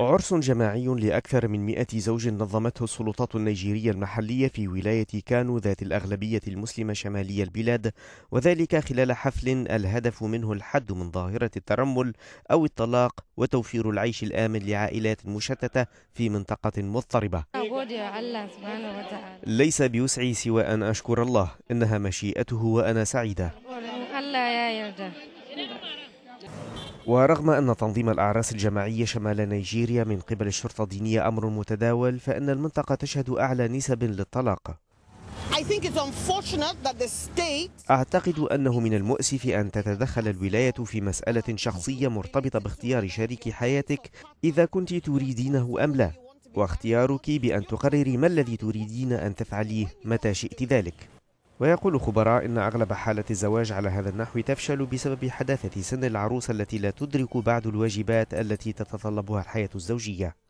عرس جماعي لأكثر من مئة زوج نظمته السلطات النيجيرية المحلية في ولاية كانو ذات الأغلبية المسلمة شمالي البلاد وذلك خلال حفل الهدف منه الحد من ظاهرة الترمل أو الطلاق وتوفير العيش الآمن لعائلات مشتتة في منطقة مضطربة ليس بوسعي سوى أن أشكر الله إنها مشيئته وأنا سعيدة الله يا ورغم أن تنظيم الأعراس الجماعية شمال نيجيريا من قبل الشرطة الدينية أمر متداول فإن المنطقة تشهد أعلى نسب للطلاق أعتقد أنه من المؤسف أن تتدخل الولاية في مسألة شخصية مرتبطة باختيار شريك حياتك إذا كنت تريدينه أم لا واختيارك بأن تقرري ما الذي تريدين أن تفعليه متى شئت ذلك ويقول خبراء إن أغلب حالات الزواج على هذا النحو تفشل بسبب حداثة سن العروسة التي لا تدرك بعد الواجبات التي تتطلبها الحياة الزوجية